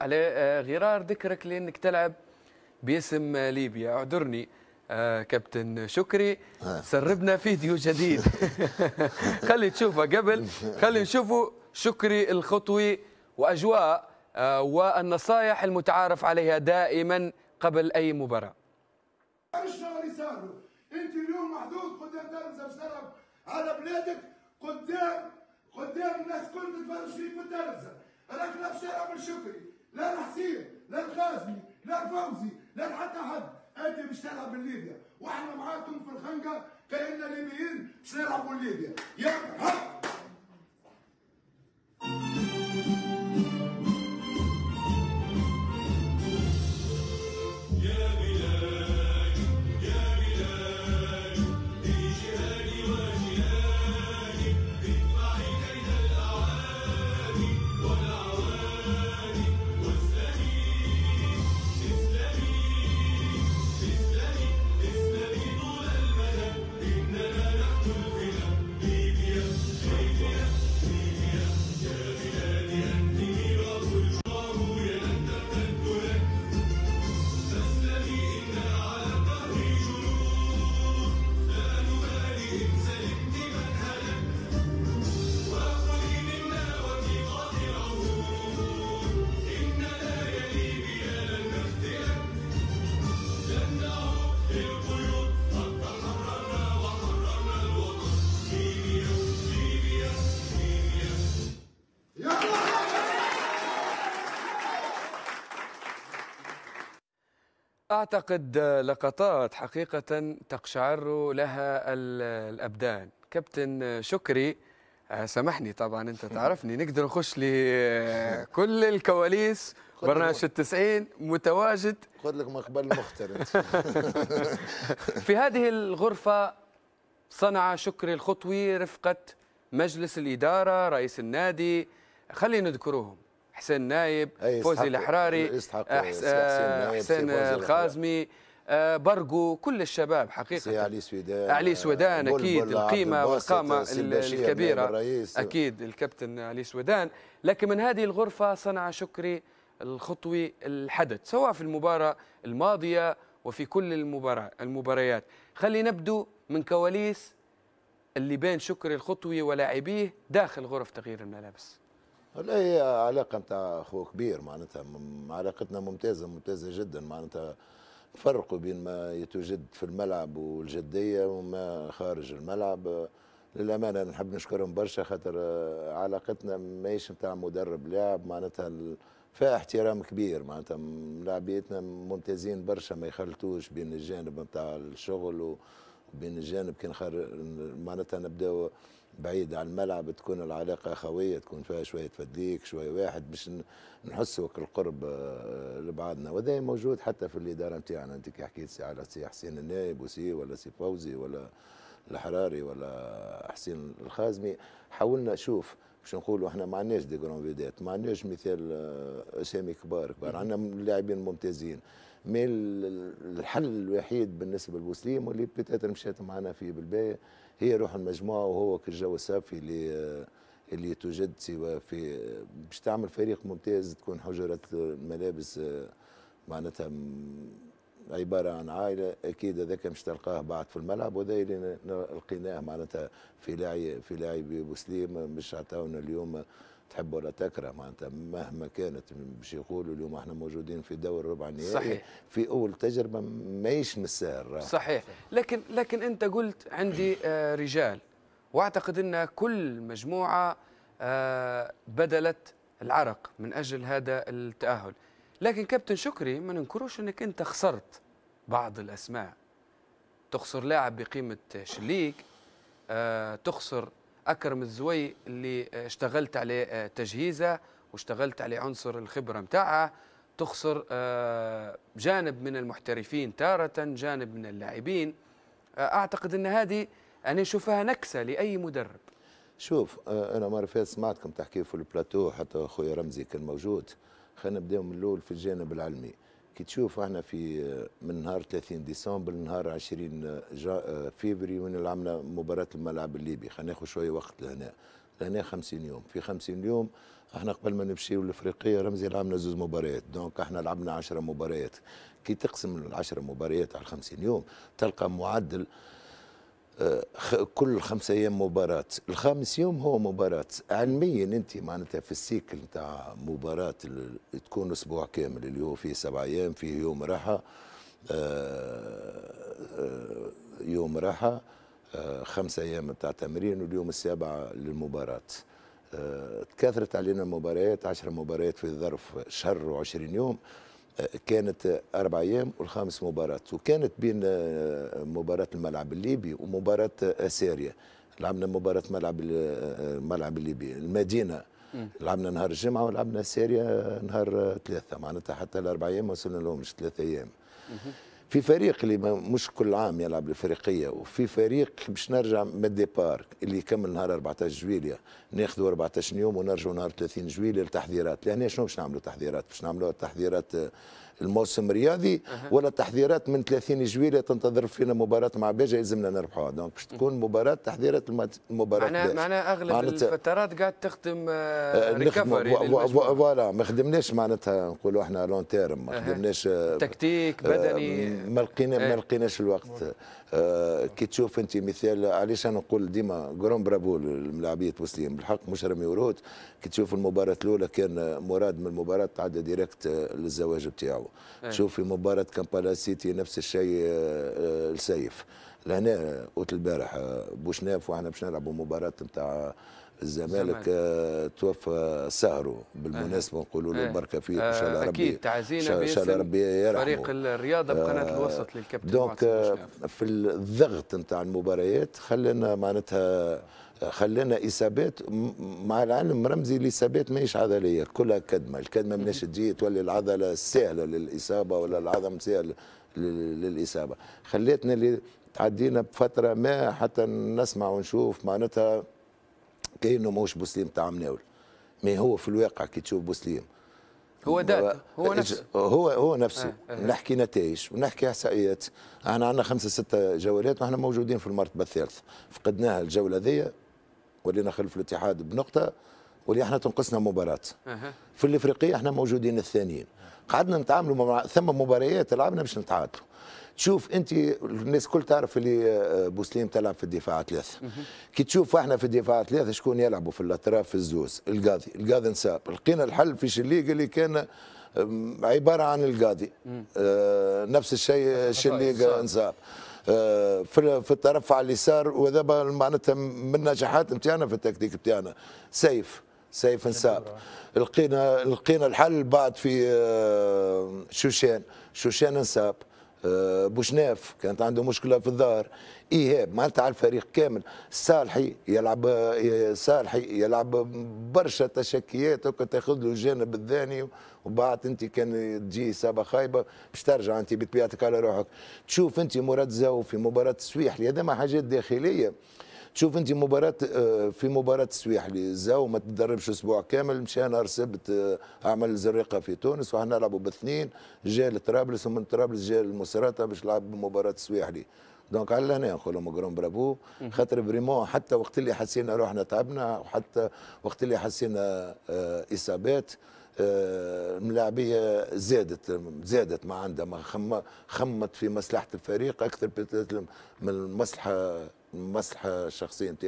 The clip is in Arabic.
على آه، غرار ذكرك لانك تلعب باسم آه، ليبيا اعذرني آه كابتن شكري آه. سربنا فيديو جديد خلي تشوفه قبل خلي نشوفه شكري الخطوي واجواء آه والنصائح المتعارف عليها دائما قبل اي مباراه الشهر صار انت اليوم محظوظ قدام دار شرف على بلادك قدام قدام الناس كل تتفرج فيك بالدرجه راك نفس شرف الشكري لا الحسين لا الغازي لا الفوزي لا حتى حد انت مش تلعب ليبيا واحنا معاكم في الخنقه كاننا ليبيين مش نلعبوا ليبيا يا حق أعتقد لقطات حقيقة تقشعر لها الأبدان كابتن شكري آه، سامحني طبعا أنت تعرفني نقدر نخش لكل الكواليس برنامج التسعين متواجد خذ لك مقبل مختلط في هذه الغرفة صنع شكري الخطوي رفقة مجلس الإدارة رئيس النادي خلينا نذكرهم حسين نايب فوزي الحراري حسين الخازمي آه، برقو كل الشباب حقيقه علي سويدان آه، علي سويدان اكيد القيمه والقامه الكبيره اكيد الكابتن علي سويدان لكن من هذه الغرفه صنع شكري الخطوي الحدث سواء في المباراه الماضيه وفي كل المباراة المباريات خلي نبدو من كواليس اللي بين شكري الخطوي ولاعبيه داخل غرف تغيير الملابس لا هي علاقه نتاع خو كبير معناتها علاقتنا ممتازه ممتازه جدا معناتها فرقوا بين ما يتوجد في الملعب والجديه وما خارج الملعب للامانه نحب نشكرهم برشا خاطر علاقتنا ماهيش نتاع مدرب لاعب معناتها فيها احترام كبير معناتها لاعبيتنا ممتازين برشا ما يخلطوش بين الجانب نتاع الشغل وبين الجانب كان معناتها نبداو بعيد عن الملعب تكون العلاقة أخوية تكون فيها شوية فديك شوية واحد باش نحسوا القرب آه، لبعضنا وهذا موجود حتى في الإدارة نتاعنا أنت كي حكيت على سي حسين النايب وسي ولا سي فوزي ولا الحراري ولا حسين الخازمي حاولنا شوف باش نقولوا احنا ما عندناش دي جرون فيدات ما عندناش مثال آه، اسامي كبار كبار عندنا لاعبين ممتازين مي الحل الوحيد بالنسبه لبوسليم واللي بتاتر مشات معنا في بالباية هي روح المجموعه وهو كالجو الصافي اللي آه، اللي توجد سوا في باش تعمل فريق ممتاز تكون حجره الملابس آه، معناتها عباره عن عائله اكيد هذاك مش تلقاه بعد في الملعب وهذا اللي لقيناه معناتها في لاعب في لاعب بوسليم مش عطاونا اليوم تحب ولا تكره معناتها مهما كانت باش يقولوا اليوم احنا موجودين في دور ربع النهائي صحيح في اول تجربه ماهيش من السهل صحيح لكن لكن انت قلت عندي آه، رجال واعتقد ان كل مجموعه آه، بدلت العرق من اجل هذا التاهل لكن كابتن شكري ما ننكروش انك انت خسرت بعض الاسماء تخسر لاعب بقيمه شليك آه تخسر اكرم الزوي اللي اشتغلت عليه آه تجهيزه واشتغلت عليه عنصر الخبره نتاعها تخسر آه جانب من المحترفين تاره جانب من اللاعبين آه، اعتقد ان هذه انا نشوفها نكسه لاي مدرب شوف آه، انا ما سمعتكم تحكيوا في البلاتو حتى خويا رمزي كان موجود خلينا نبداو من الاول في الجانب العلمي كي تشوف احنا في آه، من نهار 30 ديسمبر لنهار 20 آه، آه، فيفري وين لعبنا مباراه الملعب الليبي خلينا ناخذ شويه وقت لهنا لهنا 50 يوم في 50 يوم احنا قبل ما نمشيو لافريقيا رمزي لعبنا زوز مباريات دونك احنا لعبنا 10 مباريات كي تقسم ال 10 مباريات على 50 يوم تلقى معدل كل خمسة ايام مباراه الخامس يوم هو مباراه علميا انت معناتها في السيكل نتاع مباراه تكون اسبوع كامل اللي هو فيه سبع ايام فيه يوم راحه آه، آه، يوم راحه آه، خمسة ايام نتاع تمرين واليوم السابع للمباراه تكاثرت علينا المباريات عشر مباريات في ظرف شهر وعشرين يوم كانت اربع ايام والخامس مباراه وكانت بين آه، مباراه الملعب الليبي ومباراه آه، سيريا لعبنا مباراه ملعب الملعب آه، الليبي المدينه لعبنا نهار الجمعه ولعبنا سيريا نهار ثلاثه معناتها حتى الاربع ايام ما وصلنا لهمش ثلاثه ايام في فريق اللي مش كل عام يلعب الفريقية وفي فريق مش نرجع من ديبار اللي يكمل نهار 14 جويليا ناخذوا 14 يوم ونرجعوا نهار 30 جويليا للتحضيرات لهنا يعني شنو باش نعملوا تحذيرات باش نعملوا تحضيرات آه، الموسم الرياضي ولا تحذيرات من 30 جويلة تنتظر فينا مباراة مع بيجا يلزمنا نربحوها دونك باش تكون مباراة تحضيرات المباراة معناها معناها أغلب معنات الفترات قاعد تخدم آه، آه، ريكفري فوالا ما خدمناش معناتها نقولوا احنا لون تيرم ما خدمناش آه، تكتيك بدني ما لقينا ما إيه. لقيناش الوقت آه، كي تشوف انت مثال علاش انا نقول ديما جرون برافو للملاعبيه التونسيه بالحق مش رمي ورود كي تشوف المباراه الاولى كان مراد من المباراه تعدى ديريكت آه، للزواج بتاعه إيه. تشوف في مباراه كامبالا سيتي نفس الشيء السيف آه، لهنا قلت البارح بوشناف واحنا باش نلعبوا مباراه نتاع الزمالك آه توفى سهره بالمناسبه نقولوا له بركه فيه آه، ان شاء الله ربي اكيد تعزينا ان شاء الله ربي يرحمه فريق الرياضه بقناه آه، الوسط للكابتن دونك آه، في الضغط نتاع المباريات خلينا معناتها خلينا اصابات مع العلم رمزي الاصابات ماهيش عضليه كلها كدمه الكدمه مناش تجي تولي العضله سهله للاصابه ولا العظم سهل للاصابه خلاتنا اللي تعدينا بفتره ما حتى نسمع ونشوف معناتها كانه ماهوش بوسليم تاع مناول مي هو في الواقع كي تشوف بوسليم هو ده هو نفسه هو هو نفسه آه. آه. نحكي نتائج ونحكي احصائيات احنا عندنا خمسه سته جولات واحنا موجودين في المرتبه الثالثه فقدناها الجوله ذي ولينا خلف الاتحاد بنقطه واللي احنا تنقصنا مباراه آه. في الافريقيه احنا موجودين الثانيين قعدنا نتعاملوا مع ثم مباريات لعبنا باش نتعادلوا تشوف انت الناس كل تعرف اللي آه، آه، بوسليم تلعب في الدفاع ثلاثه كي تشوف احنا في الدفاع ثلاثه شكون يلعبوا في الاطراف في الزوز القاضي القاضي انساب لقينا الحل في شليق اللي كان عباره عن القاضي آه نفس الشيء شليق انساب آه، في في الطرف على اليسار وهذا معناتها من نجاحات نتاعنا في التكتيك نتاعنا سيف سيف انساب لقينا لقينا الحل بعد في شوشان شوشان انساب آه، بوشناف كانت عنده مشكله في الظهر ايهاب معناتها على الفريق كامل صالحي يلعب آه، صالحي يلعب برشا تشكيات تاخذ له الجانب الذهني وبعد انت كان تجي اصابه خايبه باش ترجع انت بطبيعتك على روحك تشوف انت مراد زاو في مباراه السويح هذا ما حاجات داخليه تشوف انت مباراه آه، في مباراه السويح اللي زاو ما تدربش اسبوع كامل مشى نهار السبت آه، عمل زريقه في تونس وحنا نلعبوا باثنين جاء لطرابلس ومن طرابلس جاء لمصراته باش لعب مباراه السويح لي دونك على هنا نقول لهم كرون برافو خاطر فريمون حتى وقت اللي حسينا روحنا تعبنا وحتى وقت اللي حسينا آه، اصابات الملاعبيه زادت زادت ما عندها ما خمت في مصلحه الفريق اكثر من المصلحه المصلحه الشخصيه نتاعي